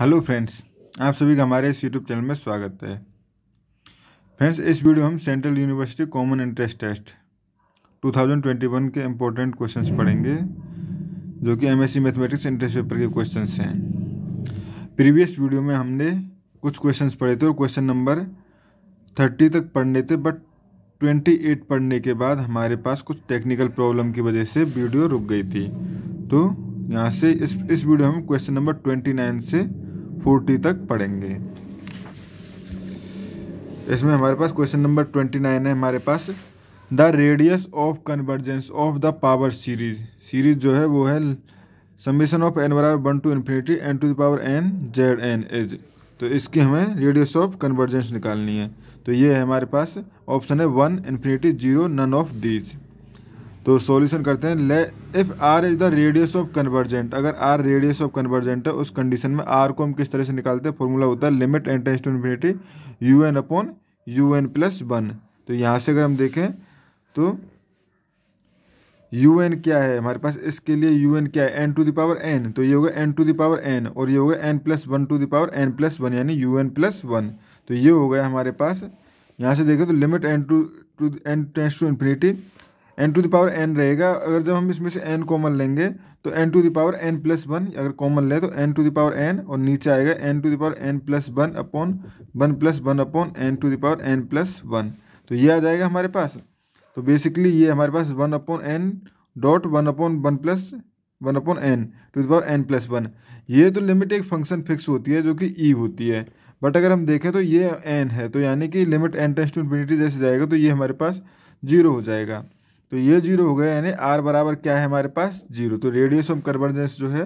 Hello friends आप सभी का हमारे इस यूट्यूब चैनल में स्वागत है फ्रेंड्स इस वीडियो हम central university common interest test 2021 के इम्पोर्टेंट क्वेश्चंस पढ़ेंगे जो कि एमएससी मैथमेटिक्स इंटरेस्ट पेपर के क्वेश्चंस हैं प्रीवियस वीडियो में हमने कुछ क्वेश्चंस पढ़े थे और क्वेश्चन नंबर थर्टी तक पढ़ने थे बट ट्वेंटी एट पढ़ने के बाद हमारे पास कुछ टेक्निकल प्रॉब्लम की वजह से वीडियो रुक गई थी तो यहाँ से इस इस वीडियो में क्वेश्चन नंबर ट्वेंटी नाइन से फोर्टी तक पढ़ेंगे इसमें हमारे पास क्वेश्चन नंबर ट्वेंटी नाइन है हमारे पास the radius of convergence of the power series series जो है वो है समीशन ऑफ एन बराबर one to infinity n to the power n z n is तो इसकी हमें रेडियस ऑफ कन्वर्जेंस निकालनी है तो ये है हमारे पास ऑप्शन है one infinity zero none of these तो सॉल्यूशन करते हैं let if R is the radius of convergent अगर आर रेडियस ऑफ कन्वर्जेंट है उस कंडीशन में आर को हम किस तरह से निकालते हैं फॉर्मूला होता है limit n tends to infinity u n upon u n plus one तो यहाँ से अगर हम देखें तो यू एन क्या है हमारे पास इसके लिए यू एन क्या है एन टू दावर एन तो ये होगा एन टू दावर एन और ये होगा n plus one to power n plus one यानी यू एन प्लस वन तो ये हो गया हमारे पास यहाँ से देखें तो limit n to to n tends to infinity n to the power n रहेगा अगर जब हम इसमें से एन कॉमन लेंगे तो n to the power n plus one अगर कॉमन लें तो n to the power n और नीचे आएगा n to the power n plus one upon one plus one upon n to the power n plus one तो ये आ जाएगा हमारे पास तो बेसिकली ये हमारे पास one upon n dot one upon one plus one upon n to the power n plus one ये तो लिमिट एक फंक्शन फिक्स होती है जो कि ई होती है बट अगर हम देखें तो ये एन है तो यानी कि limit n tends to infinity जैसे जाएगा तो ये हमारे पास जीरो हो जाएगा तो ये जीरो हो गया यानी आर बराबर क्या है हमारे पास जीरो तो रेडियस ऑफ कन्वर्जेंस जो है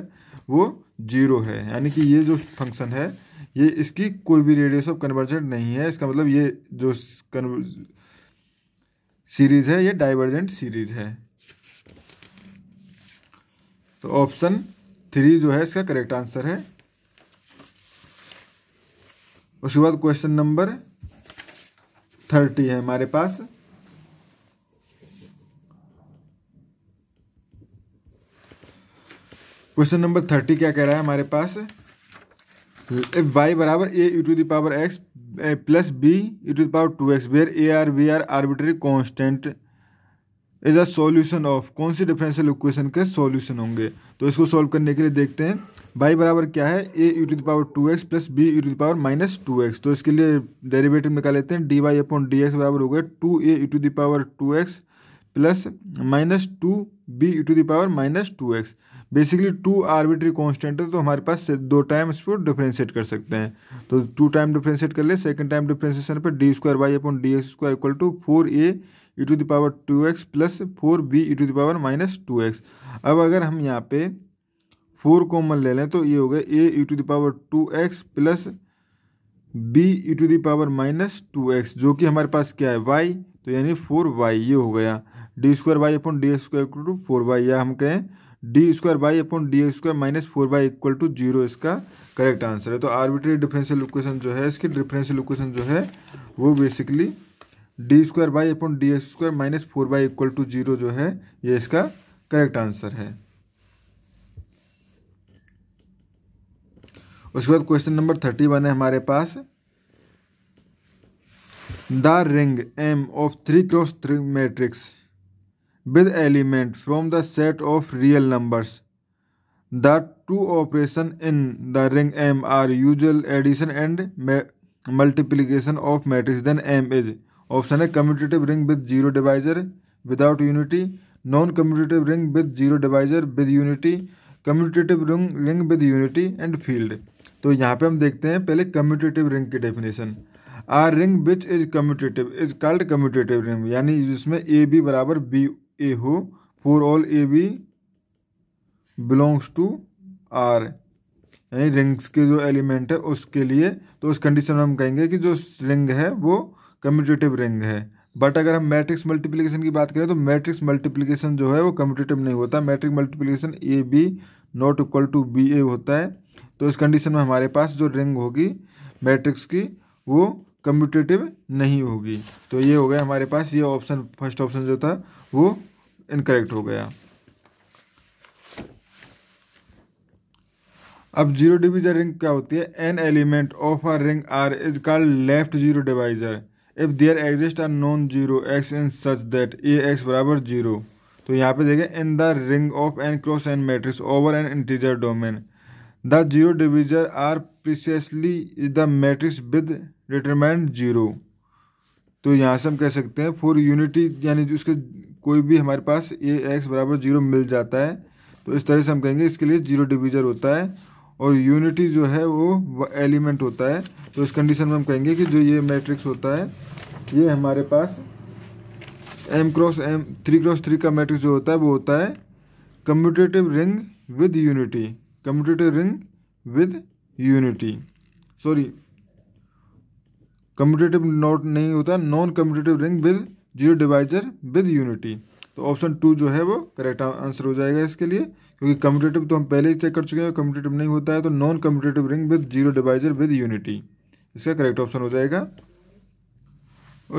वो जीरो है यानी कि ये जो फंक्शन है ये इसकी कोई भी रेडियस ऑफ कन्वर्जेंट नहीं है इसका मतलब ये जो सीरीज है ये डाइवर्जेंट सीरीज है तो ऑप्शन थ्री जो है इसका करेक्ट आंसर है उसके बाद क्वेश्चन नंबर थर्टी है हमारे पास क्वेश्चन नंबर थर्टी क्या कह रहा है हमारे पास वाई बराबर a u to the power x plus b u to power two x where a are we are arbitrary constant is a solution of कौन सी डिफरेंशियल इक्वेशन के सॉल्यूशन होंगे तो इसको सॉल्व करने के लिए देखते हैं वाई बराबर क्या है a u to the power two x plus b u to power minus two x तो इसके लिए डेरिवेटिव निकाल लेते हैं d y upon d x बराबर हो गया two a u to power two x plus minus two b to the power minus two x basically two arbitrary constant है तो हमारे पास दो टाइम इसको डिफ्रेंशिएट कर सकते हैं तो टू टाइम डिफ्रेंशिएट कर ले सेकंड टाइम डिफ्रेंशिएशन पर d square y upon d x square equal to four a e to the power two x plus four b e to the power minus two x अब अगर हम यहाँ पे four common ले लें तो ये हो गया a e to the power two x plus b e to the power minus two x जो कि हमारे पास क्या है वाई तो यानी फोर वाई ये हो गया d square y upon d square equal to four y या हम कहें d square y upon d square minus four y equal to zero इसका करेक्ट आंसर है तो आर्बिट्री डिफरेंशियल इक्वेशन जो है इसकी डिफरेंशियल इक्वेशन जो है वो basically d square y upon d square minus four y equal to zero जो है ये इसका करेक्ट आंसर है उसके बाद क्वेश्चन नंबर थर्टी वन है हमारे पास the ring M of three cross three matrix with element from the set of real numbers. The two operations in the ring M are usual addition and multiplication of matrix. Then M is option A commutative ring with zero divisor without unity, non-commutative ring with zero divisor with unity, commutative ring ring with unity and field तो यहाँ पे हम देखते हैं पहले commutative ring की definition R ring which is commutative is called commutative ring यानी जिसमें ए बी बराबर बी ए हो for all a b belongs to R यानी रिंग्स के जो एलिमेंट है उसके लिए तो उस कंडीशन में हम कहेंगे कि जो रिंग है वो कम्यूटेटिव रिंग है बट अगर हम मैट्रिक्स मल्टीप्लिकेशन की बात करें तो मैट्रिक्स मल्टीप्लिकेशन जो है वो कम्यूटेटिव नहीं होता matrix multiplication a b not equal to b a होता है तो इस कंडीशन में हमारे पास जो रिंग होगी मैट्रिक्स की वो कम्यूटेटिव नहीं होगी तो ये हो गया हमारे पास ये ऑप्शन फर्स्ट ऑप्शन जो था वो इनकरेक्ट हो गया अब जीरो डिवीजर रिंग क्या होती है an element of a ring R is called left zero divisor if there exist are non zero x in such that a x बराबर जीरो तो यहाँ पे देखें in the ring of n cross n matrix over an integer domain the zero divisor are precisely is the matrix with determinant zero तो यहाँ से हम कह सकते हैं फॉर यूनिटी यानी उसके कोई भी हमारे पास ए एक्स बराबर जीरो मिल जाता है तो इस तरह से हम कहेंगे इसके लिए जीरो डिवीजर होता है और यूनिटी जो है वो एलिमेंट होता है तो इस कंडीशन में हम कहेंगे कि जो ये मैट्रिक्स होता है ये हमारे पास M cross M three cross three का मैट्रिक्स जो होता है वो होता है commutative ring with unity commutative ring with unity sorry commutative not नहीं होता non commutative ring with zero divisor with unity तो ऑप्शन टू जो है वो करेक्ट आंसर हो जाएगा इसके लिए क्योंकि कम्पिटेटिव तो हम पहले ही चेक कर चुके हैं कम्पिटेटिव नहीं होता है तो non commutative ring with zero divisor with unity इसका करेक्ट ऑप्शन हो जाएगा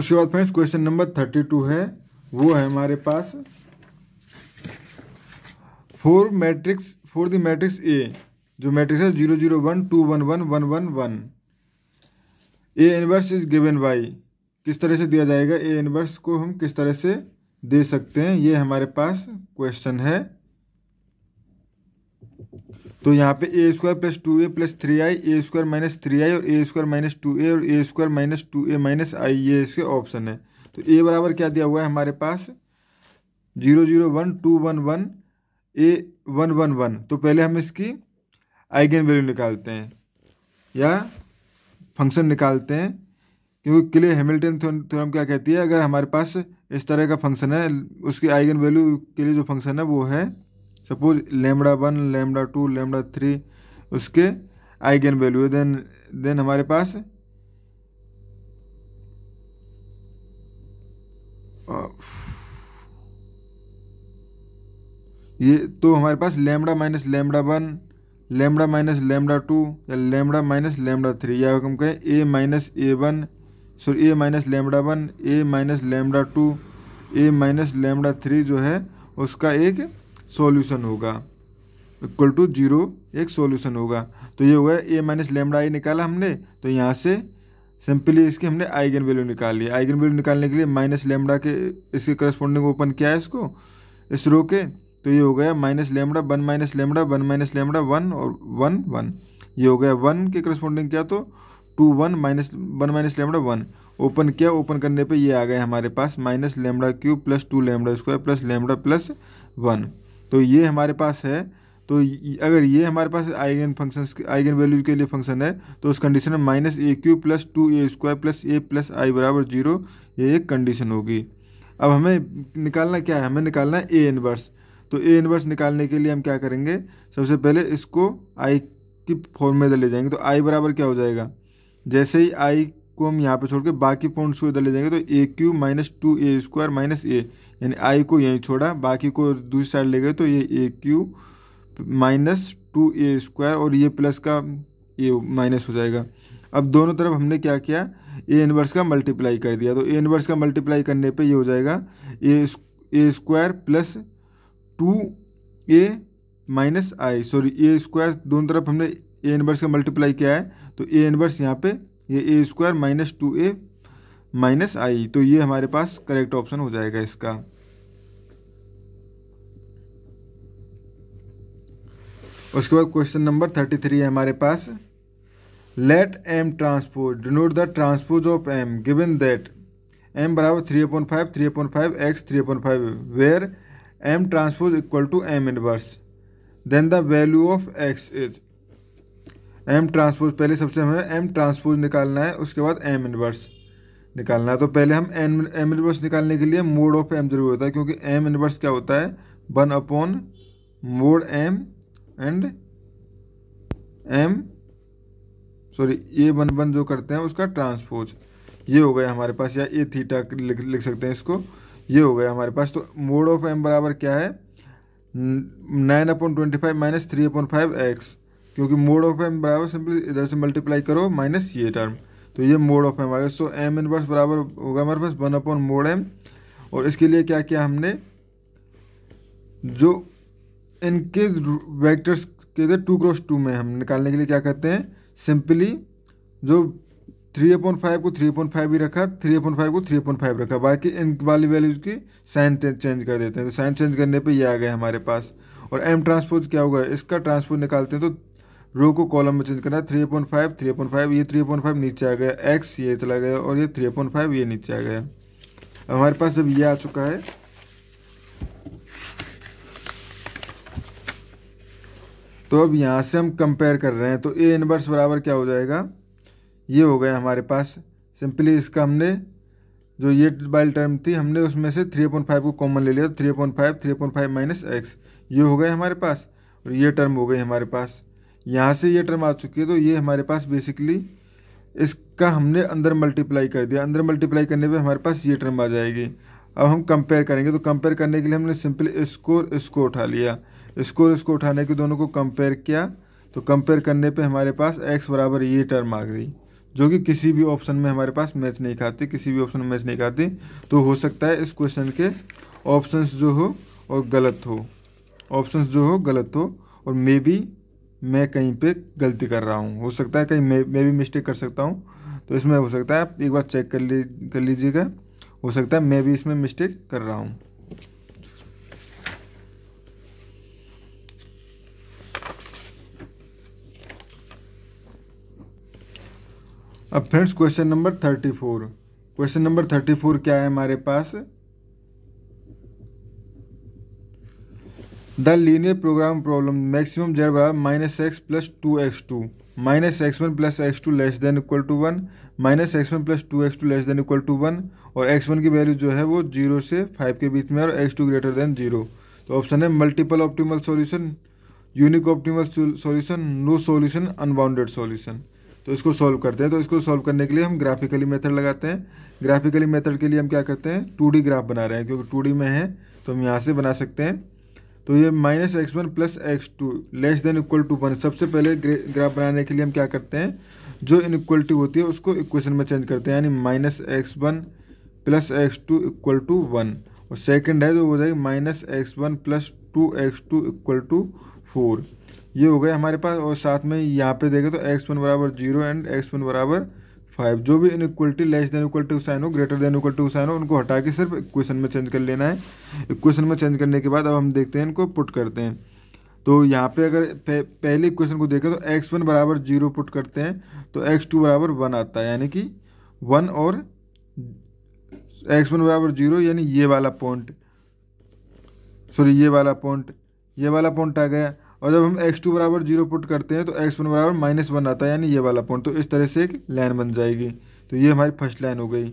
उसके बाद friends question number thirty two है वो है हमारे पास for matrix for the matrix a जो मैट्रिक्स है zero zero one two one one one one one a inverse is given by किस तरह से दिया जाएगा ए इनवर्स को हम किस तरह से दे सकते हैं ये हमारे पास क्वेश्चन है तो यहाँ पे a square plus two a plus three I a square minus three I और a square minus two a और a square minus two a minus I ये इसके ऑप्शन है तो ए बराबर क्या दिया हुआ है हमारे पास zero zero one two one one a one one one तो पहले हम इसकी आइगेन वैल्यू निकालते हैं या फंक्शन निकालते हैं क्योंकि के हेमिल्टन थ्योरम क्या कहती है अगर हमारे पास इस तरह का फंक्शन है उसकी आइगन वैल्यू के लिए जो फंक्शन है वो है suppose lambda one lambda two lambda three उसके आइगन वैल्यू देन देन हमारे पास ये तो हमारे पास lambda minus lambda one lambda minus lambda two या लेमडा माइनस लेमडा थ्री या हम कहें a minus a one sorry a minus lambda one a minus lambda two a minus lambda three जो है उसका एक सॉल्यूशन होगा इक्वल टू जीरो एक सॉल्यूशन होगा तो ये हुआ ए माइनस लेमडा आई निकाला हमने तो यहाँ से सिंपली इसके हमने आइगन वैल्यू निकाल लिया आइगन वैल्यू निकालने के लिए माइनस लेमडा के इसके करस्पॉन्डिंग ओपन किया है इसको इस रो के तो ये हो गया minus lambda one minus lambda one minus lambda one और वन वन ये हो गया वन के करस्पॉन्डिंग क्या तो two one minus one minus lambda one open किया ओपन करने पे ये आ गए हमारे पास minus lambda cube plus two lambda square plus lambda plus one तो ये हमारे पास है तो अगर ये हमारे पास आइगन फंक्शन आइगन वैल्यू के लिए फंक्शन है तो उस कंडीशन में minus a cube plus two a square plus a plus I बराबर जीरो ये एक कंडीशन होगी अब हमें निकालना क्या है हमें निकालना है ए इनवर्स तो ए इनवर्स निकालने के लिए हम क्या करेंगे सबसे पहले इसको आई की फॉर्म में ले जाएंगे तो आई बराबर क्या हो जाएगा जैसे ही आई को हम यहाँ पे छोड़ के बाकी पॉइंट्स को इधर ले जाएंगे तो a cube minus two a square minus a यानी आई को यहीं छोड़ा बाकी को दूसरी साइड ले गए तो ये a cube minus two a square और ये प्लस का ए माइनस हो जाएगा अब दोनों तरफ हमने क्या किया ए इनवर्स का मल्टीप्लाई कर दिया तो ए इनवर्स का मल्टीप्लाई करने पे ये हो जाएगा a a square plus two a minus I sorry a square दोनों तरफ हमने ए इनवर्स का मल्टीप्लाई क्या है तो ए इनवर्स यहाँ पे ये a square minus two a minus I तो ये हमारे पास करेक्ट ऑप्शन हो जाएगा इसका उसके बाद क्वेश्चन नंबर थर्टी थ्री है हमारे पास let M transpose denote the transpose of M given that M बराबर three upon five three upon five X three upon five where M transpose equal to M inverse then the value of X is M transpose पहले सबसे हमें M transpose निकालना है उसके बाद M inverse निकालना है तो पहले हम एन एम इनवर्स निकालने के लिए मोड ऑफ एम जरूर होता है क्योंकि एम इनवर्स क्या होता है one upon mod M and M sorry A one one जो करते हैं उसका ट्रांसपोज ये हो गया हमारे पास या ए थीटा लिख लिख सकते हैं इसको ये हो गया हमारे पास तो मोड ऑफ एम बराबर क्या है nine upon twenty five minus three upon five X क्योंकि मोड ऑफ एम बराबर सिंपली इधर से मल्टीप्लाई करो माइनस ये टर्म तो ये मोड ऑफ एम आएगा सो एम इनवर्स बराबर होगा हमारे पास वन अपॉन मोड एम और इसके लिए क्या किया हमने जो इनके वेक्टर्स के थे टू क्रॉस टू में हम निकालने के लिए क्या करते हैं सिंपली जो थ्री अपॉन फाइव को थ्री अपॉन फाइव ही रखा थ्री अपॉन फाइव को थ्री अपॉन फाइव रखा बाकी इन वाली वैल्यूज की साइन चेंज कर देते हैं तो साइन चेंज करने पे ये आ गए हमारे पास और एम ट्रांसपोज क्या होगा इसका ट्रांसपोज निकालते हैं तो रो को कॉलम में चेंज करना है three point five three point five ये थ्री पॉइंट फाइव नीचे आ गया एक्स ये चला गया और ये थ्री पॉइंट फाइव ये नीचे आ गया अब हमारे पास जब ये आ चुका है तो अब यहाँ से हम कंपेयर कर रहे हैं तो ए इनवर्स बराबर क्या हो जाएगा ये हो गया हमारे पास सिंपली इसका हमने जो ये बाइल टर्म थी हमने उसमें से थ्री पॉइंट फाइव को कॉमन ले लिया three point five three point five minus X ये हो गए हमारे पास और ये टर्म हो गई हमारे पास यहाँ से ये टर्म आ चुकी है तो ये हमारे पास बेसिकली इसका हमने अंदर मल्टीप्लाई कर दिया अंदर मल्टीप्लाई करने पे हमारे पास ये टर्म आ जाएगी अब हम कंपेयर करेंगे तो कंपेयर करने के लिए हमने सिंपल स्कोर इसको उठा लिया स्कोर इसको उठाने के दोनों को कंपेयर किया तो कंपेयर करने पर हमारे पास एक्स बराबर ये टर्म आ गई जो कि किसी भी ऑप्शन में हमारे पास मैच नहीं खाती किसी भी ऑप्शन में मैच नहीं खाती तो हो सकता है इस क्वेश्चन के ऑप्शंस जो हो और गलत हो ऑप्शंस जो हो गलत हो और मे बी मैं कहीं पे गलती कर रहा हूँ हो सकता है कहीं मैं मैं भी मिस्टेक कर सकता हूँ तो इसमें हो सकता है आप एक बार चेक कर ली कर लीजिएगा हो सकता है मैं भी इसमें मिस्टेक कर रहा हूँ अब friends question number thirty four question number thirty four क्या है हमारे पास the linear program problem maximum Z बराबर minus X plus two X two minus X one plus X two less than equal to one minus X one plus two X two less than equal to one और X one की value जो है वो zero से five के बीच में और X two greater than zero तो ऑप्शन है multiple optimal solution unique optimal solution no solution unbounded solution तो इसको सॉल्व करते हैं तो इसको सॉल्व करने के लिए हम ग्राफिकली मेथड लगाते हैं ग्राफिकली मेथड के लिए हम क्या करते हैं टू ग्राफ बना रहे हैं क्योंकि टू में है तो हम यहाँ से बना सकते हैं तो ये minus X one plus X two less than equal to one सबसे पहले ग्राफ बनाने के लिए हम क्या करते हैं जो इनक्वलिटी होती है उसको इक्वेशन में चेंज करते हैं यानी minus X one plus X two equal to one और सेकेंड है तो हो जाएगी minus X one plus two X two equal to four ये हो गए हमारे पास और साथ में यहाँ पे देखें तो एक्स वन बराबर जीरो एंड एक्स वन बराबर फाइव जो भी inequality less than equal to sign हो greater than equal to sign हो उनको हटा के सिर्फ इक्वेशन में चेंज कर लेना है इक्वेशन में चेंज करने के बाद अब हम देखते हैं इनको पुट करते हैं तो यहाँ पे अगर पहले इक्वेशन को देखें तो एक्स वन बराबर जीरो पुट करते हैं तो एक्स टू बराबर वन आता है यानी कि वन और एक्स वन बराबर जीरो यानी ये वाला पॉइंट सॉरी ये वाला पॉइंट ये वाला पॉइंट आ गया और जब हम एक्स टू बराबर जीरो पुट करते हैं तो एक्स वन बराबर माइनस वन आता है यानी ये वाला पॉइंट तो इस तरह से एक लाइन बन जाएगी तो ये हमारी फर्स्ट लाइन हो गई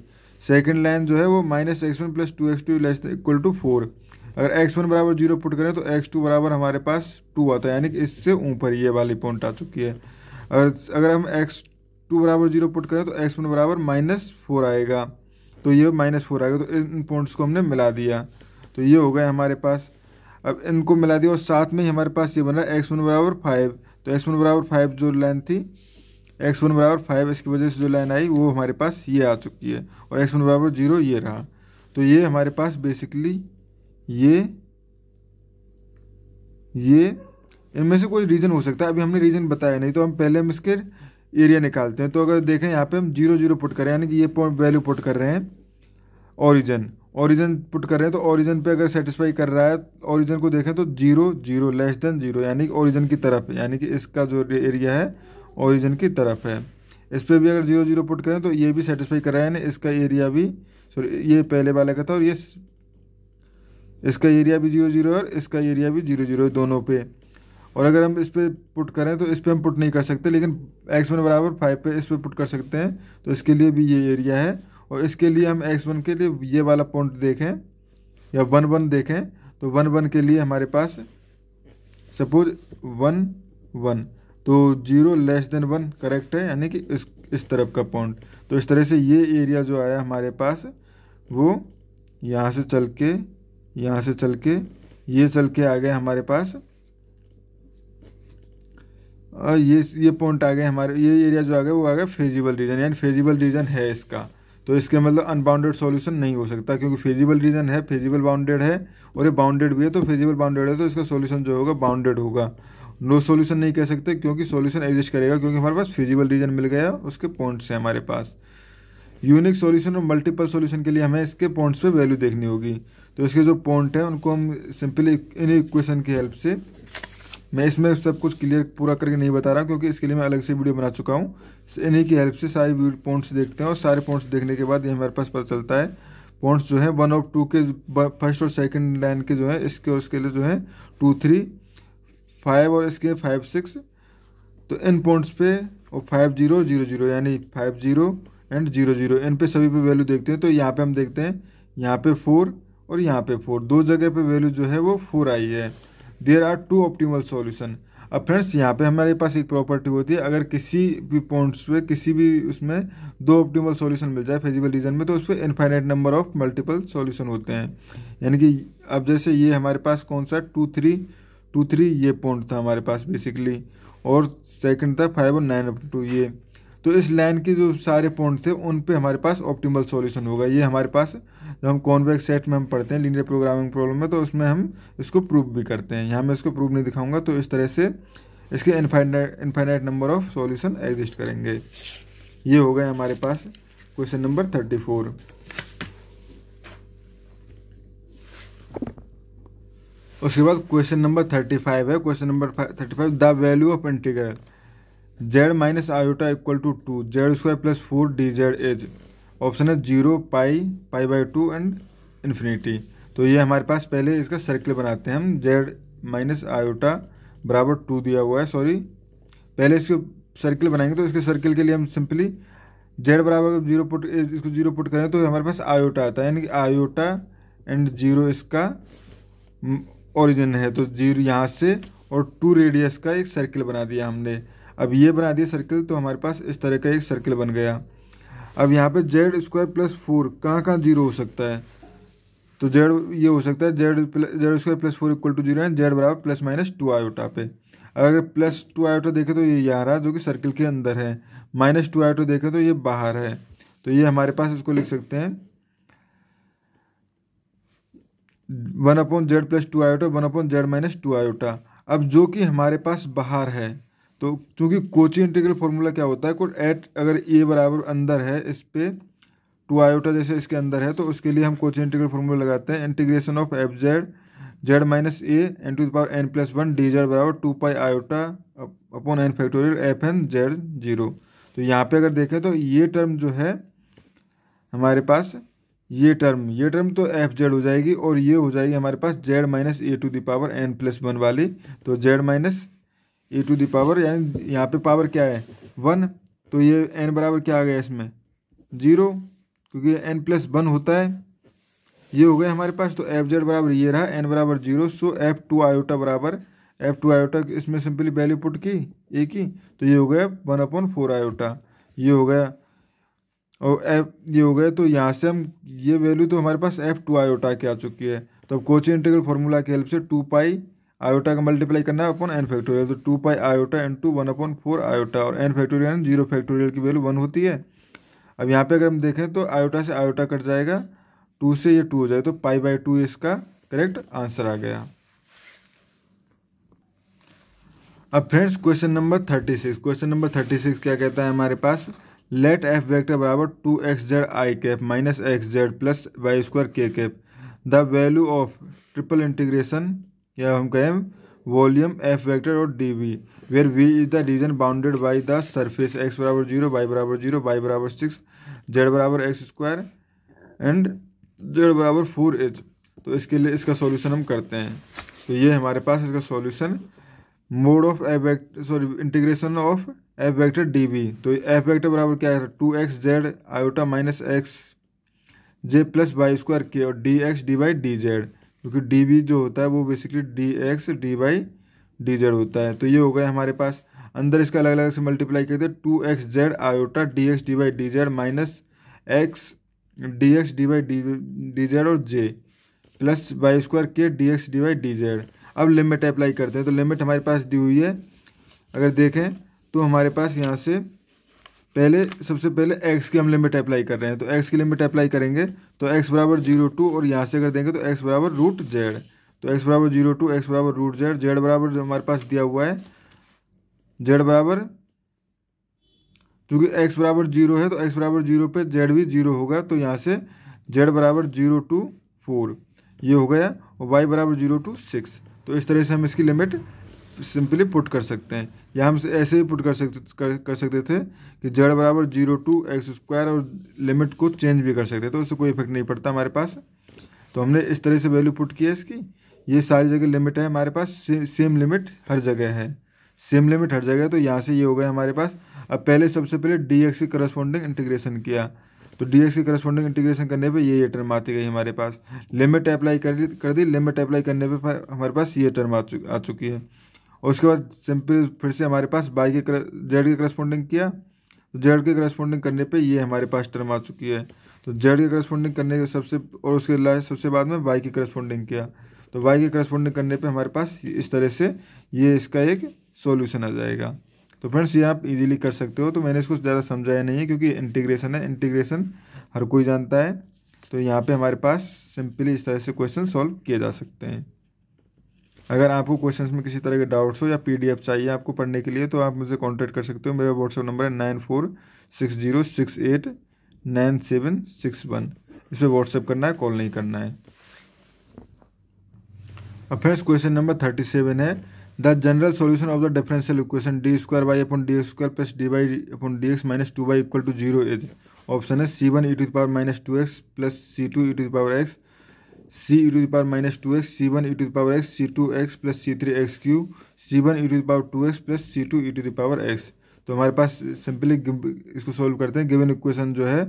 सेकेंड लाइन जो है वो minus X one plus two X two less equal to four अगर एक्स वन बराबर जीरो पुट करें तो एक्स टू बराबर हमारे पास टू आता है यानी कि इससे ऊपर ये वाली पॉइंट आ चुकी है अगर अगर हम एक्स टू बराबर जीरो पुट करें तो एक्स वन बराबर माइनस फोर आएगा तो ये माइनस फोर आएगा तो इन पॉइंट्स को हमने मिला दिया तो ये हो गए हमारे पास अब इनको मिला दिया और साथ में ही हमारे पास ये बना एक्स वन बराबर फाइव तो एक्स वन बराबर फाइव जो लाइन थी एक्स वन बराबर फाइव इसकी वजह से जो लाइन आई वो हमारे पास ये आ चुकी है और एक्स वन बराबर जीरो ये रहा तो ये हमारे पास बेसिकली ये ये इनमें से कोई रीज़न हो सकता है अभी हमने रीज़न बताया नहीं तो हम पहले हम इसके एरिया निकालते हैं तो अगर देखें यहाँ पर हम जीरो जीरो पुट करें यानी कि ये वैल्यू पुट कर रहे हैं ओरिजन ओरिजिन पुट करें तो ओरिजिन पे अगर सेटिस्फाई कर रहा है ओरिजिन को देखें तो zero zero less than zero यानी कि ओरिजिन की तरफ यानी कि इसका जो एरिया है ओरिजिन की तरफ है इस पर भी अगर जीरो जीरो पुट करें तो ये भी सेटिस्फाई कर रहा है यानी इसका एरिया भी सॉरी ये पहले वाले का था और ये इसका एरिया भी जीरो जीरो और इसका एरिया भी जीरो जीरो दोनों पे और अगर हम इस पर पुट करें तो इस पर हम पुट नहीं कर सकते लेकिन एक्स वन बराबर फाइव पे इस पर पुट कर सकते हैं तो इसके लिए भी ये एरिया है और इसके लिए हम एक्स वन के लिए ये वाला पॉइंट देखें या वन वन देखें तो वन वन के लिए हमारे पास सपोज वन वन तो zero less than one correct है यानी कि इस इस तरफ का पॉइंट तो इस तरह से ये एरिया जो आया हमारे पास वो यहाँ से चल के यहाँ से चल के ये चल के आ गए हमारे पास और ये ये पॉइंट आ गए हमारे ये एरिया जो आ गया वो आ गया फेजिबल रीजन यानी फेजिबल रीजन है इसका तो इसके मतलब अनबाउंडेड सॉल्यूशन नहीं हो सकता क्योंकि फिजिबल रीजन है फिजिबल बाउंडेड है और ये बाउंडेड भी है तो फिजिबल बाउंडेड है तो इसका सॉल्यूशन जो होगा बाउंडेड होगा नो सॉल्यूशन नहीं कह सकते क्योंकि सॉल्यूशन एग्जिस्ट करेगा क्योंकि हमारे पास फिजिबल रीजन मिल गया उसके पॉइंट्स हैं हमारे पास यूनिक सोल्यूशन और मल्टीपल सोल्यूशन के लिए हमें इसके पॉइंट्स पर वैल्यू देखनी होगी तो इसके जो पॉइंट हैं उनको हम सिंपली इन इक्वेशन की हेल्प से मैं इसमें सब कुछ क्लियर पूरा करके नहीं बता रहा क्योंकि इसके लिए मैं अलग से वीडियो बना चुका हूँ इन्हीं की हेल्प से सारे पॉइंट्स देखते हैं और सारे पॉइंट्स देखने के बाद ये हमारे पास पता चलता है पॉइंट्स जो है वन ऑफ टू के फर्स्ट और सेकेंड लाइन के जो है इसके और उसके लिए जो है टू थ्री फाइव और इसके फाइव सिक्स तो इन पॉइंट्स पे और फाइव जीरो जीरो जीरो यानी five zero and zero zero इन पे सभी पे वैल्यू देखते हैं तो यहाँ पे हम देखते हैं यहाँ पे फोर और यहाँ पे फोर दो जगह पे वैल्यू जो है वो फोर आई है there are two optimal solution अब फ्रेंड्स यहाँ पे हमारे पास एक प्रॉपर्टी होती है अगर किसी भी पॉइंट्स पे किसी भी उसमें दो ऑप्टीमल सॉल्यूशन मिल जाए फेजिबल रीजन में तो उस पर infinite number of multiple solution होते हैं यानी कि अब जैसे ये हमारे पास कौन सा टू थ्री टू थ्री ये पॉइंट था हमारे पास बेसिकली और सेकंड था फाइव और नाइन अप टू ये तो इस लाइन के जो सारे पॉइंट थे उन पे हमारे पास ऑप्टिमल सॉल्यूशन होगा ये हमारे पास जब हम कॉन्वेक्स सेट में हम पढ़ते हैं लीनियर प्रोग्रामिंग प्रॉब्लम में तो उसमें हम इसको प्रूव भी करते हैं यहाँ मैं इसको प्रूव नहीं दिखाऊंगा तो इस तरह से इसके infinite infinite number of solution exist करेंगे ये हो गए हमारे पास क्वेश्चन नंबर थर्टी फोर उसके बाद क्वेश्चन नंबर थर्टी फाइव है question number thirty five the value of integral Z minus iota equal to two Z square plus four D Z as option है zero pi pi by two and infinity तो ये हमारे पास पहले इसका circle बनाते हैं हम जेड माइनस आयोटा बराबर टू दिया हुआ है सॉरी पहले इसको सर्किल बनाएंगे तो इसके सर्किल के लिए हम सिंपली जेड बराबर जीरो पुट इसको जीरो पुट करें तो हमारे पास आयोटा आता है यानी कि आयोटा एंड जीरो इसका ओरिजिन है तो जीरो यहाँ से और टू रेडियस का एक सर्किल बना दिया हमने अब ये बना दिए सर्किल तो हमारे पास इस तरह का एक सर्किल बन गया अब यहाँ पे जेड स्क्वायर प्लस फोर कहाँ कहाँ जीरो हो सकता है तो जेड ये हो सकता है Z Z square plus four equal to zero है जेड बराबर प्लस माइनस टू आयोटा पे अगर प्लस टू आयोटा देखें तो ये यहाँ रहा जो कि सर्किल के अंदर है माइनस टू आयोटा देखें तो ये बाहर है तो ये हमारे पास इसको लिख सकते हैं one upon Z plus two iota one upon Z minus two iota अब जो कि हमारे पास बाहर है तो चूँकि कोची इंटीग्रल फॉर्मूला क्या होता है कोई एट अगर ए बराबर अंदर है इस पर टू आयोटा जैसे इसके अंदर है तो उसके लिए हम कोची इंटीग्रल फॉर्मूला लगाते हैं integration of F Z Z minus A N to the power N plus one D Z बराबर two pi iota upon N factorial F N Z zero तो यहाँ पे अगर देखें तो ये टर्म जो है हमारे पास ये टर्म ये टर्म तो एफ जेड हो जाएगी और ये हो जाएगी हमारे पास Z minus A to the power N plus one वाली तो Z minus A to the power यानी यहाँ पे पावर क्या है वन तो ये एन बराबर क्या आ गया इसमें जीरो क्योंकि एन प्लस वन होता है ये हो गया हमारे पास तो एफ जेड बराबर ये रहा एन बराबर zero so F two iota बराबर एफ टू आयोटा इसमें सिंपली वैल्यू पुट की ए की तो ये हो गया वन अपॉन फोर आयोटा ये हो गया और एफ ये हो गया तो यहाँ से हम ये वैल्यू तो हमारे पास एफ टू आयोटा की आ चुकी है तो अब कोचिंग इंटीग्रल फार्मूला की हेल्प से टू पाई आयोटा का मल्टीप्लाई करना है अपन एन फैक्टोरियल तो two pi iota into one upon four iota और एन फैक्टोरियल यानी जीरो फैक्टोरियल की वैल्यू वन होती है अब यहाँ पे अगर हम देखें तो आयोटा से आयोटा कट जाएगा टू से ये टू हो जाए तो पाई बाई टू इसका करेक्ट आंसर आ गया अब friends question number thirty six question number thirty six क्या कहता है हमारे पास लेट एफ वेक्टर बराबर two X Z I cap minus X Z plus Y square K cap the value of triple integration या हम कहें वॉल्यूम एफ वेक्टर और D V where V is the region bounded by the surface X बराबर जीरो Y बराबर जीरो Y बराबर six Z बराबर एक्स स्क्वायर एंड जेड बराबर फोर एच तो इसके लिए इसका सॉल्यूशन हम करते हैं तो ये हमारे पास इसका solution mod of F vector sorry integration of F vector D V तो एफ वेक्टर बराबर क्या है two X Z iota minus X J plus Y square K और D X D Y D Z क्योंकि D V जो होता है वो basically D X D Y D Z होता है तो ये हो गया हमारे पास अंदर इसका अलग अलग से मल्टीप्लाई करते two X Z iota D X D Y D Z minus X D X D Y D D Z और J plus Y square K D X D Y D Z अब limit apply करते हैं तो limit हमारे पास दी हुई है अगर देखें तो हमारे पास यहाँ से पहले सबसे पहले एक्स की हम लिमिट अप्लाई कर रहे हैं तो एक्स की लिमिट अप्लाई करेंगे तो एक्स बराबर जीरो टू और यहाँ से अगर देंगे तो एक्स बराबर रूट जेड तो एक्स बराबर जीरो टू एक्स बराबर रूट जेड जेड बराबर जो हमारे पास दिया हुआ है जेड बराबर चूँकि एक्स बराबर जीरो है तो एक्स बराबर जीरो पे जेड भी जीरो होगा तो यहाँ से जेड बराबर जीरो टू फोर ये हो गया और वाई बराबर जीरो टू सिक्स तो इस तरह से हम इसकी लिमिट सिंपली पुट कर सकते हैं या हम ऐसे ही पुट कर सकते कर, कर सकते थे कि जड़ बराबर जीरो टू एक्स स्क्वायर और लिमिट को चेंज भी कर सकते तो उससे कोई इफेक्ट नहीं पड़ता हमारे पास तो हमने इस तरह से वैल्यू पुट किया इसकी ये सारी जगह लिमिट है हमारे पास से, सेम लिमिट हर जगह है सेम लिमिट हर जगह तो यहाँ से ये हो गया हमारे पास अब पहले सबसे पहले डी एक्स की करस्पॉन्डिंग इंटीग्रेशन किया तो डी एक्स की करस्पॉन्डिंग इंटीग्रेशन करने पे ये ये टर्म आती गई हमारे पास लिमिट अप्लाई कर दी कर दी लिमिट अप्लाई करने पे हमारे पास ये टर्म आ चुकी है और उसके बाद सिंपल फिर से हमारे पास बाई के जेड के करस्पॉन्डिंग किया तो जेड के करस्पॉन्डिंग करने पे ये हमारे पास टर्म आ चुकी है तो जेड के करस्पॉन्डिंग करने के सबसे और उसके लास्ट सबसे बाद में बाई के करस्पॉन्डिंग किया तो बाई के करस्पॉन्डिंग करने पर हमारे पास इस तरह से ये इसका एक सोल्यूशन आ जाएगा तो फ्रेंड्स ये आप इजीली कर सकते हो तो मैंने इसको ज़्यादा समझाया नहीं है क्योंकि इंटीग्रेशन है इंटीग्रेशन हर कोई जानता है तो यहाँ पे हमारे पास सिंपली इस तरह से क्वेश्चन सॉल्व किए जा सकते हैं अगर आपको क्वेश्चंस में किसी तरह के डाउट्स हो या पीडीएफ चाहिए आपको पढ़ने के लिए तो आप मुझे कांटेक्ट कर सकते हो मेरा व्हाट्सअप नंबर है nine four six zero six eight nine seven six one इस पर व्हाट्सअप करना है कॉल नहीं करना है अब friends question number thirty seven है the general solution of the differential equation D square Y upon D x square plus D Y upon D x minus two Y equal to zero option है C one E to power minus two x plus C two E to power X C E to the power minus two X C one E to the power X C to x plus c three x q c one E to the power two x plus C two E to the power x तो हमारे पास simply इसको solve करते हैं given equation जो है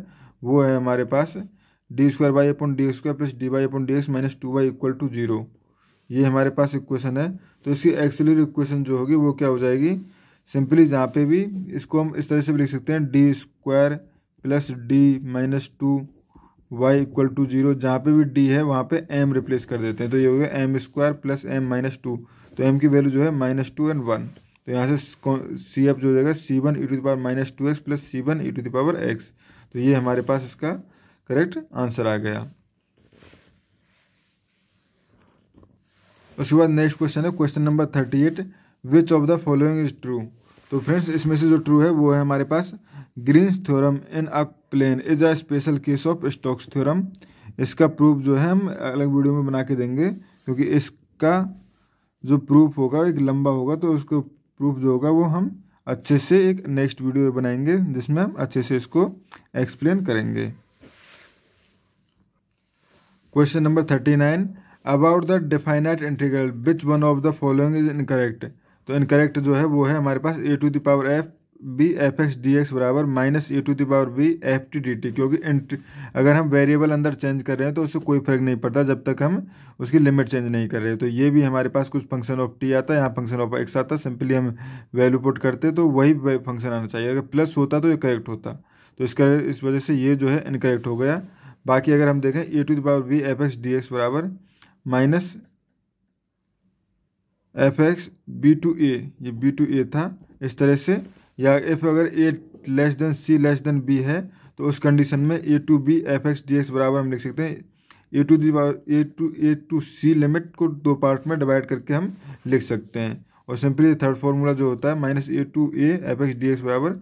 वो है हमारे पास d square y upon d square plus d y upon D x minus two Y equal to zero ये हमारे पास इक्वेशन है तो इसकी एक्सलर इक्वेशन जो होगी वो क्या हो जाएगी सिंपली जहाँ पे भी इसको हम इस तरह से भी लिख सकते हैं d square plus d minus two Y equal to zero जहाँ पे भी डी है वहाँ पे एम रिप्लेस कर देते हैं तो ये हो गया m square plus m minus two तो एम की वैल्यू जो है माइनस टू एंड वन तो यहाँ से सी एफ जो हो जाएगा c one E to the power power minus two x plus c one E to the power x तो ये हमारे पास इसका करेक्ट आंसर आ गया उसके बाद नेक्स्ट क्वेश्चन है question number thirty eight which of the following is true तो फ्रेंड्स इसमें से जो ट्रू है वो है हमारे पास Green's theorem in a plane is a special case of Stokes theorem इसका प्रूफ जो है हम अलग वीडियो में बना के देंगे क्योंकि इसका जो प्रूफ होगा एक लंबा होगा तो उसको प्रूफ जो होगा वो हम अच्छे से एक नेक्स्ट वीडियो बनाएंगे जिसमें हम अच्छे से इसको एक्सप्लेन करेंगे question number thirty nine about the definite integral which one of the following is incorrect तो इनकरेक्ट जो है वो है हमारे पास a to the power f b f x D x बराबर minus A to the power b f t d t क्योंकि अगर हम वेरिएबल अंदर चेंज कर रहे हैं तो उससे कोई फर्क नहीं पड़ता जब तक हम उसकी लिमिट चेंज नहीं कर रहे तो ये भी हमारे पास कुछ फंक्शन ऑफ टी आता है यहाँ फंक्शन ऑफ एक्स आता है सिंपली हम वैल्यू पुट करते तो वही फंक्शन आना चाहिए अगर प्लस होता तो ये करेक्ट होता तो इसका इस वजह से ये जो है इनकरेक्ट हो गया बाकी अगर हम देखें a to the power b f x D x बराबर minus f x b to a ये बी टू ए था इस तरह से या इफ अगर a less than c less than b है तो उस कंडीशन में a to b f x D x बराबर हम लिख सकते हैं a to the a to a to c limit को दो पार्ट में डिवाइड करके हम लिख सकते हैं और सिंपली थर्ड फार्मूला जो होता है minus A to a f x D x बराबर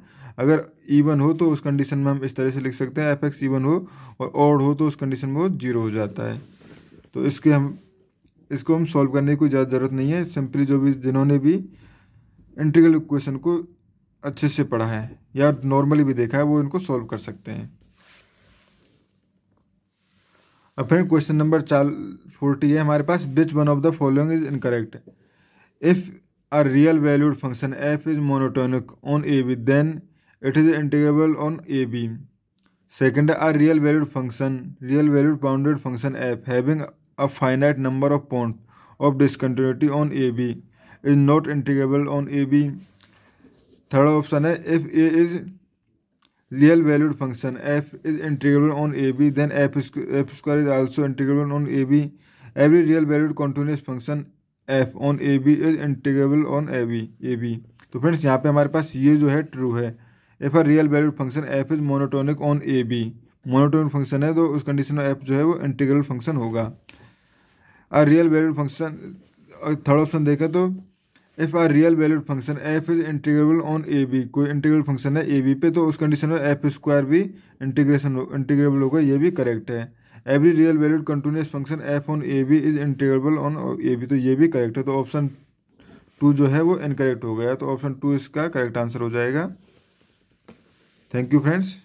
अगर ईवन हो तो उस कंडीशन में हम इस तरह से लिख सकते हैं एफ एक्स ईवन हो और ऑड हो तो उस कंडीशन में वो जीरो हो जाता है तो इसके हम इसको हम सॉल्व करने की कोई ज़्यादा ज़रूरत नहीं है सिंपली जो भी जिन्होंने भी इंटीग्रल इक्वेशन को अच्छे से पढ़ा है या नॉर्मली भी देखा है वो इनको सॉल्व कर सकते हैं अब फ्रेंड क्वेश्चन नंबर चार फोर्टी है हमारे पास which one of the following is incorrect if a real valued function f is monotonic on a b then it is integrable on a b second a real valued function real valued bounded function f having a finite number of point of discontinuity on a b is not integrable on a b third option है if a is real valued function f is integrable on a b then f f square is also integrable on a b every real valued continuous function f on a b is integrable on a b a b तो friends यहाँ पे हमारे पास ये जो है true है f r real valued function f is monotonic on a b monotonic function है तो उस कंडीशन में एफ जो है वो इंटीग्रेबल फंक्शन होगा और real valued function third option देखें तो if r real valued function f is integrable on a b कोई इंटीग्रेबल फंक्शन है ए बी पे तो उस कंडीशन में एफ स्क्वायर भी इंटीग्रेशन हो इंटीग्रेबल होगा ये भी करेक्ट है every real valued continuous function f on a b is integrable on a b तो ये भी करेक्ट है तो ऑप्शन टू जो है वो इनकरेक्ट हो गया तो ऑप्शन टू इसका करेक्ट आंसर हो जाएगा थैंक यू फ्रेंड्स